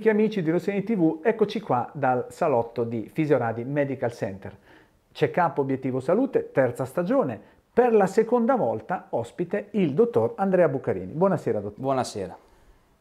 antichi amici di Rossini TV, eccoci qua dal salotto di Fisioradi Medical Center. C'è capo obiettivo salute, terza stagione, per la seconda volta ospite il dottor Andrea Buccarini. Buonasera dottor. Buonasera.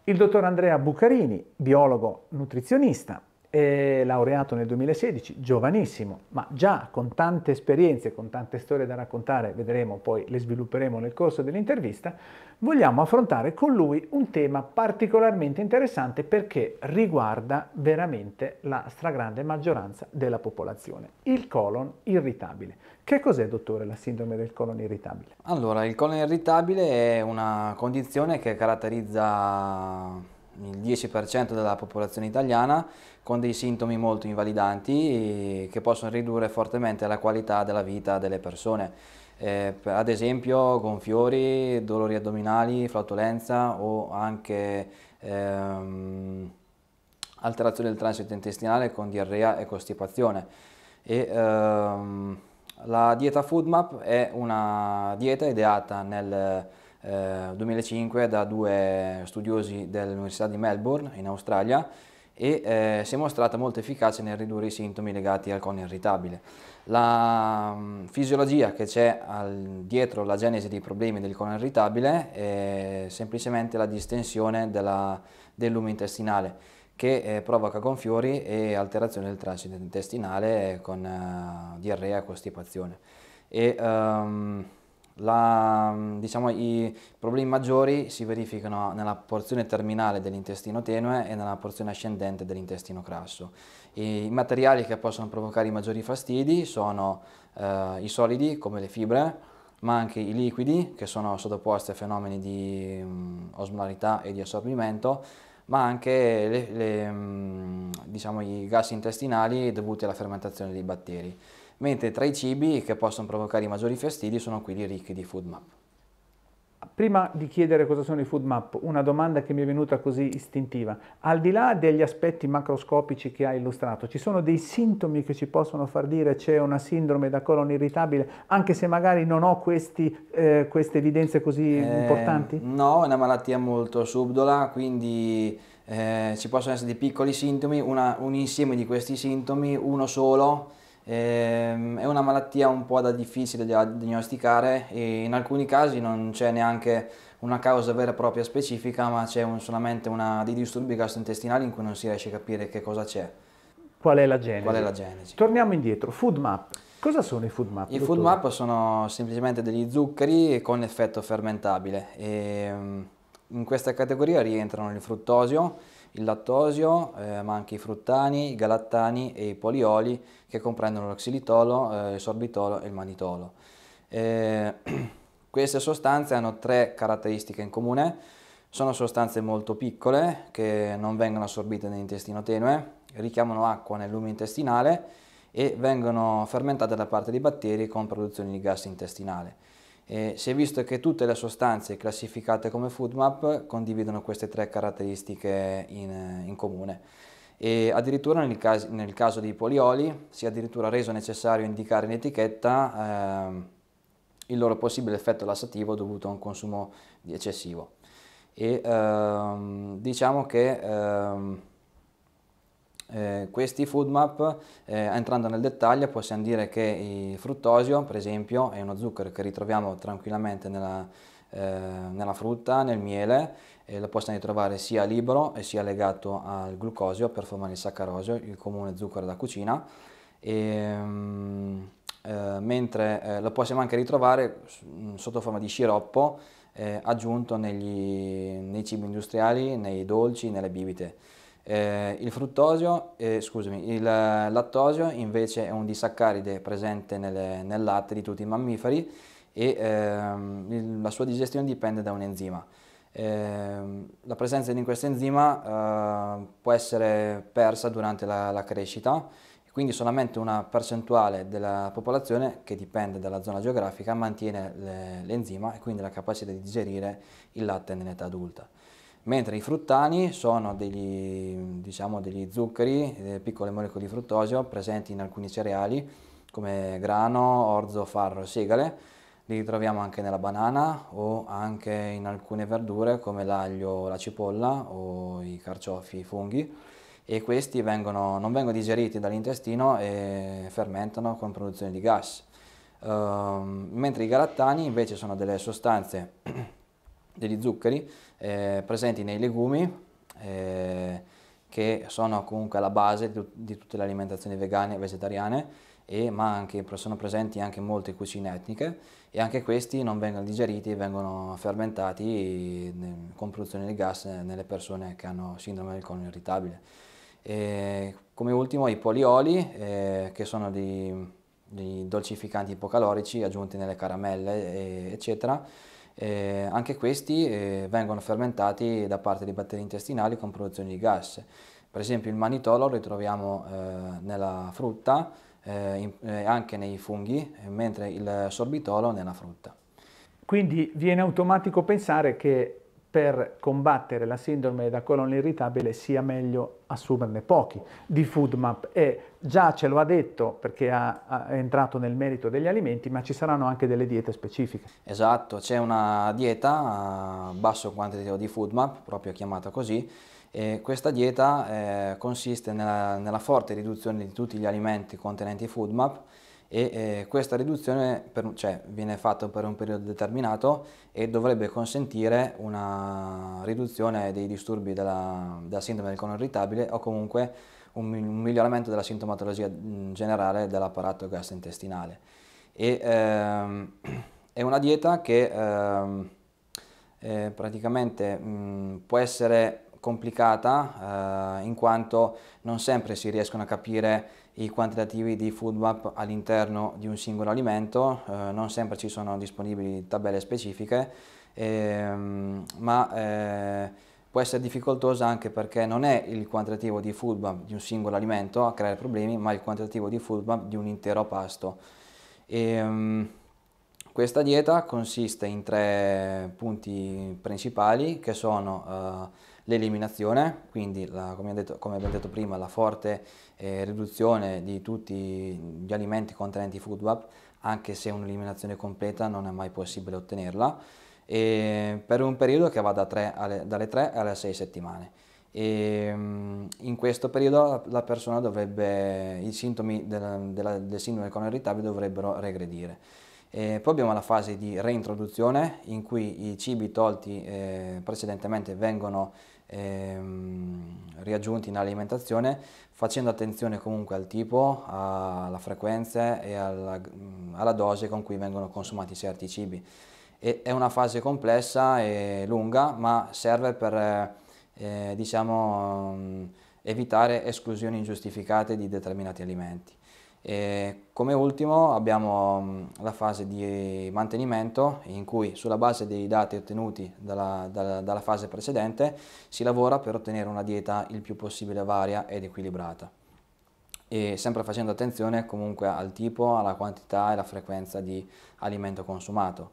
Il dottor Andrea Buccarini, biologo nutrizionista, è laureato nel 2016, giovanissimo, ma già con tante esperienze, con tante storie da raccontare, vedremo poi, le svilupperemo nel corso dell'intervista, vogliamo affrontare con lui un tema particolarmente interessante perché riguarda veramente la stragrande maggioranza della popolazione, il colon irritabile. Che cos'è, dottore, la sindrome del colon irritabile? Allora, il colon irritabile è una condizione che caratterizza il 10% della popolazione italiana con dei sintomi molto invalidanti che possono ridurre fortemente la qualità della vita delle persone. Eh, ad esempio gonfiori, dolori addominali, flautolenza o anche ehm, alterazione del transito intestinale con diarrea e costipazione. E, ehm, la dieta Foodmap è una dieta ideata nel 2005 eh, da due studiosi dell'Università di Melbourne in Australia e eh, si è mostrata molto efficace nel ridurre i sintomi legati al cono irritabile. La mh, mm, fisiologia che c'è dietro la genesi dei problemi del cono irritabile è semplicemente la distensione della, del lume intestinale che eh, provoca gonfiori e alterazione del transito intestinale con eh, diarrea e costipazione. E, um, la, diciamo, I problemi maggiori si verificano nella porzione terminale dell'intestino tenue e nella porzione ascendente dell'intestino crasso. I materiali che possono provocare i maggiori fastidi sono eh, i solidi come le fibre, ma anche i liquidi che sono sottoposti a fenomeni di mh, mm, osmolarità e di assorbimento, ma anche le, le, mh, mm, diciamo, i gas intestinali dovuti alla fermentazione dei batteri mentre tra i cibi che possono provocare i maggiori fastidi sono quelli ricchi di food map. Prima di chiedere cosa sono i food map, una domanda che mi è venuta così istintiva. Al di là degli aspetti macroscopici che ha illustrato, ci sono dei sintomi che ci possono far dire c'è una sindrome da colon irritabile, anche se magari non ho questi, eh, queste evidenze così eh, importanti? No, è una malattia molto subdola, quindi eh, ci possono essere dei piccoli sintomi, una, un insieme di questi sintomi, uno solo Ehm, è una malattia un po' da difficile da diagnosticare e in alcuni casi non c'è neanche una causa vera e propria specifica, ma c'è un, solamente una, dei disturbi gastrointestinali in cui non si riesce a capire che cosa c'è. Qual è la genesi? Qual è la genesi? Torniamo indietro, food map. Cosa sono i food map? I dottore? food map sono semplicemente degli zuccheri con effetto fermentabile. E ehm, in questa categoria rientrano il fruttosio, il lattosio, eh, ma anche i fruttani, i galattani e i polioli che comprendono lo xilitolo, eh, il sorbitolo e il manitolo. Eh, queste sostanze hanno tre caratteristiche in comune, sono sostanze molto piccole che non vengono assorbite nell'intestino tenue, richiamano acqua nel lume intestinale e vengono fermentate da parte dei batteri con produzione di gas intestinale. Eh, si è visto che tutte le sostanze classificate come food map condividono queste tre caratteristiche in, in comune. E addirittura nel caso, nel caso, dei polioli si è addirittura reso necessario indicare in etichetta eh, il loro possibile effetto lassativo dovuto a un consumo eccessivo. E, ehm, diciamo che ehm, eh, questi food map, eh, entrando nel dettaglio, possiamo dire che il fruttosio, per esempio, è uno zucchero che ritroviamo tranquillamente nella, eh, nella frutta, nel miele, e lo possiamo ritrovare sia libero e sia legato al glucosio per formare il saccarosio, il comune zucchero da cucina. E, mm, eh, mentre eh, lo possiamo anche ritrovare mm, sotto forma di sciroppo eh, aggiunto negli, nei cibi industriali, nei dolci, nelle bibite. Eh, il fruttosio, eh, scusami, il lattosio invece è un disaccaride presente nelle, nel latte di tutti i mammiferi e ehm, la sua digestione dipende da un enzima. Eh, la presenza di questo enzima eh, può essere persa durante la, la crescita, quindi solamente una percentuale della popolazione che dipende dalla zona geografica mantiene l'enzima e quindi la capacità di digerire il latte nell'età adulta mentre i fruttani sono degli, diciamo, degli zuccheri, delle eh, piccole molecole di fruttosio presenti in alcuni cereali come grano, orzo, farro, segale, li ritroviamo anche nella banana o anche in alcune verdure come l'aglio, la cipolla o i carciofi, i funghi e questi vengono, non vengono digeriti dall'intestino e fermentano con produzione di gas. Uh, mentre i galattani invece sono delle sostanze degli zuccheri eh, presenti nei legumi eh, che sono comunque la base di, di tutte le alimentazioni vegane e vegetariane e, ma anche, sono presenti anche molte cucine etniche e anche questi non vengono digeriti, vengono fermentati con produzione di gas nelle persone che hanno sindrome del colon irritabile. E come ultimo i polioli eh, che sono dei, dei dolcificanti ipocalorici aggiunti nelle caramelle eccetera eh, anche questi eh, vengono fermentati da parte dei batteri intestinali con produzione di gas. Per esempio il manitolo lo ritroviamo eh, nella frutta, eh, in, anche nei funghi, mentre il sorbitolo nella frutta. Quindi viene automatico pensare che per combattere la sindrome da colonna irritabile sia meglio assumerne pochi. Di FoodMap e già ce lo ha detto perché ha, è entrato nel merito degli alimenti, ma ci saranno anche delle diete specifiche. Esatto, c'è una dieta a eh, basso quantitativo di FoodMap, proprio chiamata così, e questa dieta eh, consiste nella, nella forte riduzione di tutti gli alimenti contenenti FoodMap e eh, questa riduzione per, cioè, viene fatta per un periodo determinato e dovrebbe consentire una riduzione dei disturbi della, della sindrome del colon irritabile o comunque un, un miglioramento della sintomatologia generale dell'apparato gastrointestinale. E, ehm, è una dieta che ehm, eh, praticamente mh, può essere complicata eh, in quanto non sempre si riescono a capire i quantitativi di food map all'interno di un singolo alimento, eh, non sempre ci sono disponibili tabelle specifiche, ehm, ma eh, può essere difficoltosa anche perché non è il quantitativo di food map di un singolo alimento a creare problemi, ma il quantitativo di food map di un intero pasto. Ehm, questa dieta consiste in tre punti principali che sono eh, l'eliminazione, quindi la, come, detto, come, abbiamo detto prima la forte eh, riduzione di tutti gli alimenti contenenti food web, anche se un'eliminazione completa non è mai possibile ottenerla, e per un periodo che va da 3 alle, dalle 3 alle 6 settimane. E, mm, in questo periodo la persona dovrebbe, i sintomi del, della, del sindrome del colon dovrebbero regredire. E eh, poi abbiamo la fase di reintroduzione in cui i cibi tolti eh, precedentemente vengono ehm, riaggiunti in alimentazione facendo attenzione comunque al tipo, alla frequenza e alla, mm, alla dose con cui vengono consumati certi cibi. E è una fase complessa e lunga ma serve per eh, diciamo, mm, evitare esclusioni ingiustificate di determinati alimenti. E come ultimo abbiamo la fase di mantenimento in cui sulla base dei dati ottenuti dalla, dalla, dalla fase precedente si lavora per ottenere una dieta il più possibile varia ed equilibrata e sempre facendo attenzione comunque al tipo, alla quantità e alla frequenza di alimento consumato.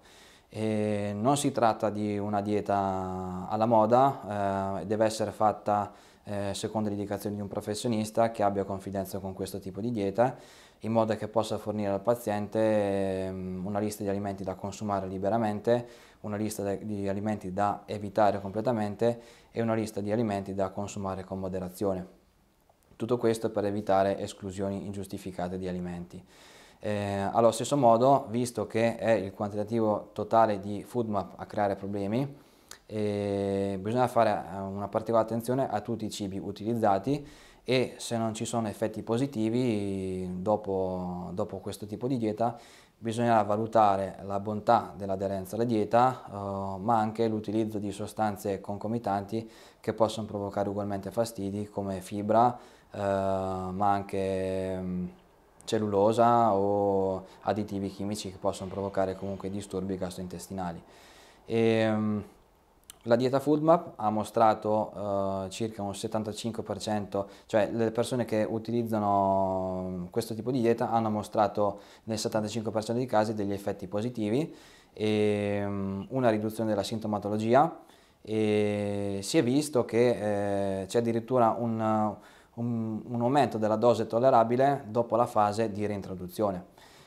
E non si tratta di una dieta alla moda, eh, deve essere fatta eh, secondo le indicazioni di un professionista che abbia confidenza con questo tipo di dieta, in modo che possa fornire al paziente ehm, una lista di alimenti da consumare liberamente, una lista di alimenti da evitare completamente e una lista di alimenti da consumare con moderazione. Tutto questo per evitare esclusioni ingiustificate di alimenti. Eh, allo stesso modo, visto che è il quantitativo totale di FoodMap a creare problemi, e bisogna fare eh, una particolare attenzione a tutti i cibi utilizzati e se non ci sono effetti positivi dopo, dopo questo tipo di dieta bisognerà valutare la bontà dell'aderenza alla dieta eh, ma anche l'utilizzo di sostanze concomitanti che possono provocare ugualmente fastidi come fibra eh, ma anche mm, cellulosa o additivi chimici che possono provocare comunque disturbi gastrointestinali. E, ehm, mh, la dieta FoodMap ha mostrato eh, circa un 75%, cioè le persone che utilizzano questo tipo di dieta hanno mostrato nel 75% dei casi degli effetti positivi, e, um, una riduzione della sintomatologia e si è visto che eh, c'è addirittura un, un, un, aumento della dose tollerabile dopo la fase di reintroduzione.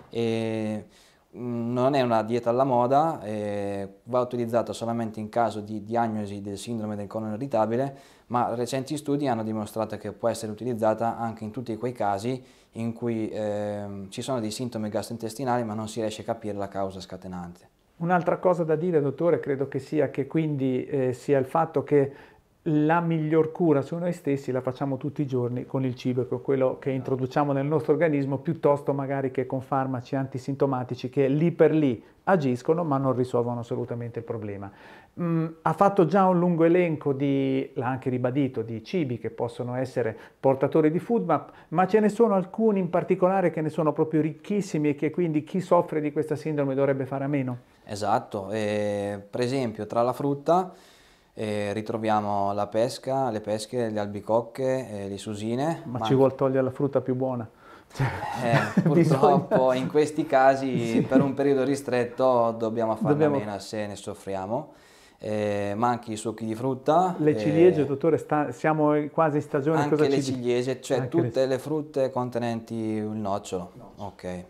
E, non è una dieta alla moda, eh, va utilizzata solamente in caso di diagnosi del sindrome del colon irritabile, ma recenti studi hanno dimostrato che può essere utilizzata anche in tutti quei casi in cui eh, ci sono dei sintomi gastrointestinali ma non si riesce a capire la causa scatenante. Un'altra cosa da dire, dottore, credo che sia che quindi eh, sia il fatto che la miglior cura su noi stessi la facciamo tutti i giorni con il cibo, con ecco, quello che introduciamo nel nostro organismo, piuttosto magari che con farmaci antisintomatici che lì per lì agiscono ma non risolvono assolutamente il problema. Mm, ha fatto già un lungo elenco di, l'ha anche ribadito, di cibi che possono essere portatori di food map, ma ce ne sono alcuni in particolare che ne sono proprio ricchissimi e che quindi chi soffre di questa sindrome dovrebbe fare a meno. Esatto, eh, per esempio tra la frutta e ritroviamo la pesca, le pesche, le albicocche, le susine. Ma, ma... ci vuol togliere la frutta più buona. Cioè, eh, purtroppo in questi casi sì. per un periodo ristretto dobbiamo farne dobbiamo... meno se ne soffriamo. Eh, ma anche i succhi di frutta. Le eh, ciliegie, eh, dottore, sta, siamo quasi in stagione. Anche cosa le ciliegie, cioè anche tutte le... le... frutte contenenti il nocciolo. No. Ok.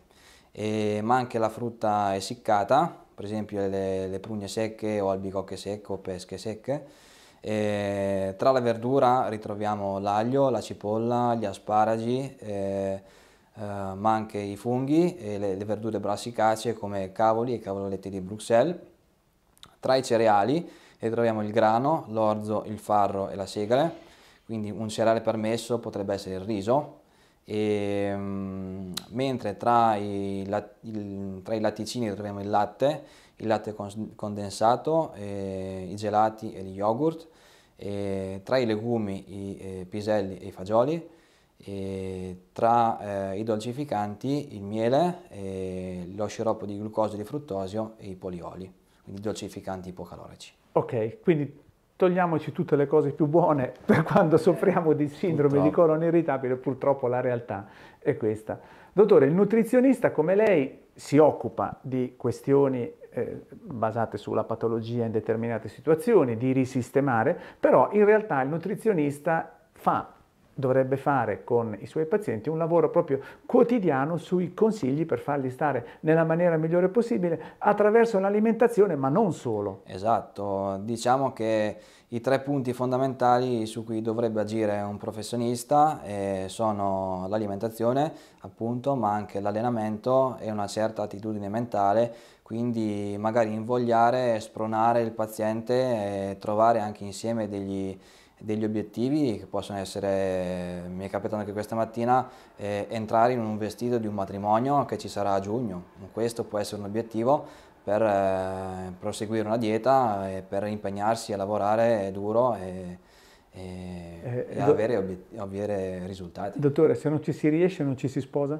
E, ma anche la frutta essiccata per esempio le, le prugne secche o albicocche secche o pesche secche. E tra la verdura ritroviamo l'aglio, la cipolla, gli asparagi, eh, eh, ma anche i funghi e le, le verdure brassicacee come cavoli e cavoletti di Bruxelles. Tra i cereali ritroviamo il grano, l'orzo, il farro e la segale, quindi un cereale permesso potrebbe essere il riso, e, ehm, mentre tra i, il, tra i, latticini troviamo il latte, il latte condensato, eh, i gelati e gli yogurt, eh, tra i legumi i eh, piselli e i fagioli, tra eh, i dolcificanti il miele, lo sciroppo di glucosio e di fruttosio e i polioli, quindi dolcificanti ipocalorici. Ok, quindi togliamoci tutte le cose più buone per quando soffriamo di sindrome purtroppo. di colon irritabile, purtroppo la realtà è questa. Dottore, il nutrizionista come lei si occupa di questioni eh, basate sulla patologia in determinate situazioni, di risistemare, però in realtà il nutrizionista fa dovrebbe fare con i suoi pazienti un lavoro proprio quotidiano sui consigli per farli stare nella maniera migliore possibile attraverso l'alimentazione, ma non solo. Esatto, diciamo che i tre punti fondamentali su cui dovrebbe agire un professionista eh, sono l'alimentazione, appunto, ma anche l'allenamento e una certa attitudine mentale quindi magari invogliare, e spronare il paziente e trovare anche insieme degli, degli obiettivi che possono essere, mi è capitato anche questa mattina, eh, entrare in un vestito di un matrimonio che ci sarà a giugno. Questo può essere un obiettivo per eh, proseguire una dieta e per impegnarsi a lavorare duro e, e, eh, e avere, avere, risultati. Dottore, se non ci si riesce non ci si sposa?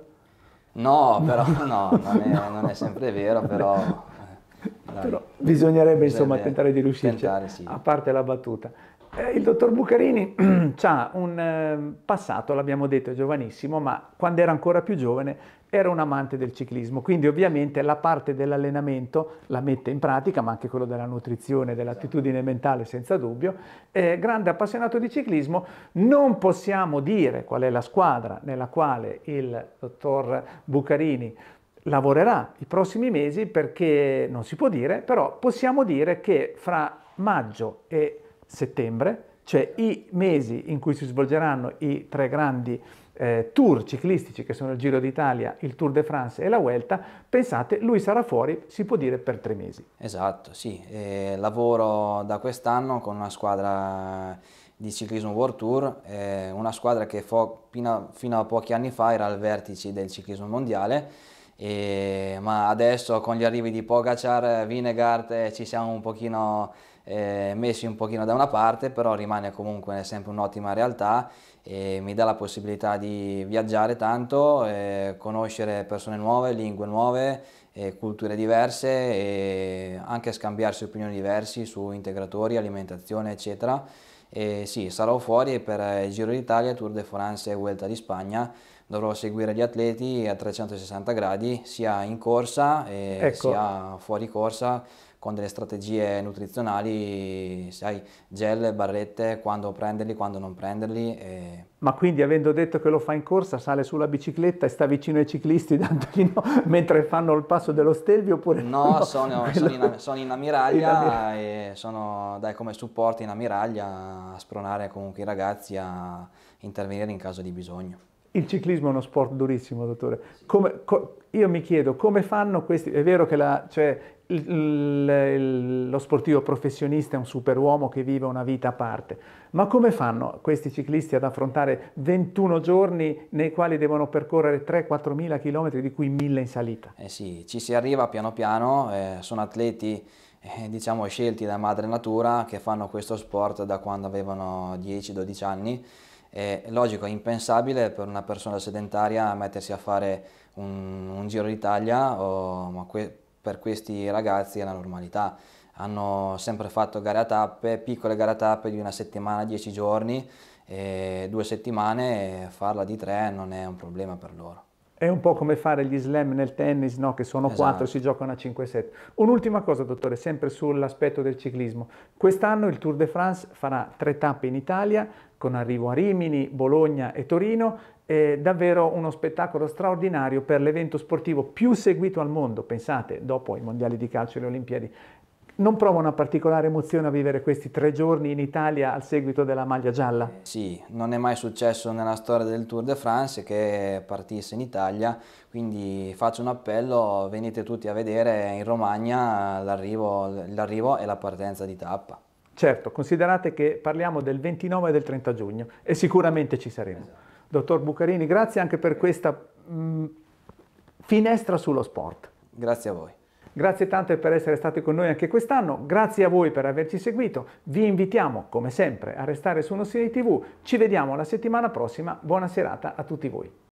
No, però no, non, è, no. non è sempre vero, però... Eh, però bisognerebbe insomma tentare di riuscirci, sì. a parte la battuta. Eh, il dottor Bucarini ha un ehm, passato, l'abbiamo detto, giovanissimo, ma quando era ancora più giovane era un amante del ciclismo, quindi ovviamente la parte dell'allenamento la mette in pratica, ma anche quello della nutrizione, dell'attitudine mentale senza dubbio. Eh, grande appassionato di ciclismo, non possiamo dire qual è la squadra nella quale il dottor Bucarini lavorerà i prossimi mesi perché non si può dire, però possiamo dire che fra maggio e settembre, cioè i mesi in cui si svolgeranno i tre grandi eh, tour ciclistici che sono il Giro d'Italia, il Tour de France e la Vuelta, pensate, lui sarà fuori, si può dire, per tre mesi. Esatto, sì. Eh, lavoro da quest'anno con una squadra di ciclismo World Tour, eh, una squadra che fo, fino, a, fino a pochi anni fa era al vertice del ciclismo mondiale, e, ma adesso con gli arrivi di Pogacar, Vinegard eh, ci siamo un pochino eh, messi un pochino da una parte, però rimane comunque sempre un'ottima realtà e mi dà la possibilità di viaggiare tanto, eh, conoscere persone nuove, lingue nuove, eh, culture diverse e anche scambiarsi opinioni diverse su integratori, alimentazione eccetera. E sì, sarò fuori per il Giro d'Italia, Tour de France e Vuelta di Spagna. Dovrò seguire gli atleti a 360 gradi, sia in corsa ecco. sia fuori corsa con delle strategie nutrizionali, sai, gel, barrette, quando prenderli, quando non prenderli. E... Ma quindi avendo detto che lo fa in corsa, sale sulla bicicletta e sta vicino ai ciclisti no, mentre fanno il passo dello Stelvio oppure no? No, sono, sono, in, sono in ammiraglia, in ammiraglia e sono dai, come supporto in ammiraglia a spronare comunque i ragazzi a intervenire in caso di bisogno. Il ciclismo è uno sport durissimo, dottore. Come, co, io mi chiedo come fanno questi... È vero che la, cioè, il, il, lo sportivo professionista è un superuomo che vive una vita a parte, ma come fanno questi ciclisti ad affrontare 21 giorni nei quali devono percorrere 3-4 mila chilometri, di cui 1000 in salita? Eh sì, ci si arriva piano piano, eh, sono atleti eh, diciamo scelti da madre natura che fanno questo sport da quando avevano 10-12 anni è logico, è impensabile per una persona sedentaria mettersi a fare un, un giro d'Italia, o, ma que per questi ragazzi è la normalità. Hanno sempre fatto gare a tappe, piccole gare a tappe di una settimana, dieci giorni, e due settimane, e farla di tre non è un problema per loro. È un po' come fare gli slam nel tennis, no? che sono esatto. e si giocano a 5-7. Un'ultima cosa, dottore, sempre sull'aspetto del ciclismo. Quest'anno il Tour de France farà tre tappe in Italia, con arrivo a Rimini, Bologna e Torino, è davvero uno spettacolo straordinario per l'evento sportivo più seguito al mondo, pensate, dopo i mondiali di calcio e le Olimpiadi. Non prova una particolare emozione a vivere questi tre giorni in Italia al seguito della maglia gialla? Sì, non è mai successo nella storia del Tour de France che partisse in Italia, quindi faccio un appello, venite tutti a vedere in Romagna l'arrivo e la partenza di tappa. Certo, considerate che parliamo del 29 e del 30 giugno e sicuramente ci saremo. Esatto. Dottor Bucarini, grazie anche per questa mh, mm, finestra sullo sport. Grazie a voi. Grazie tante per essere stati con noi anche quest'anno, grazie a voi per averci seguito, vi invitiamo come sempre a restare su uno TV, ci vediamo la settimana prossima, buona serata a tutti voi.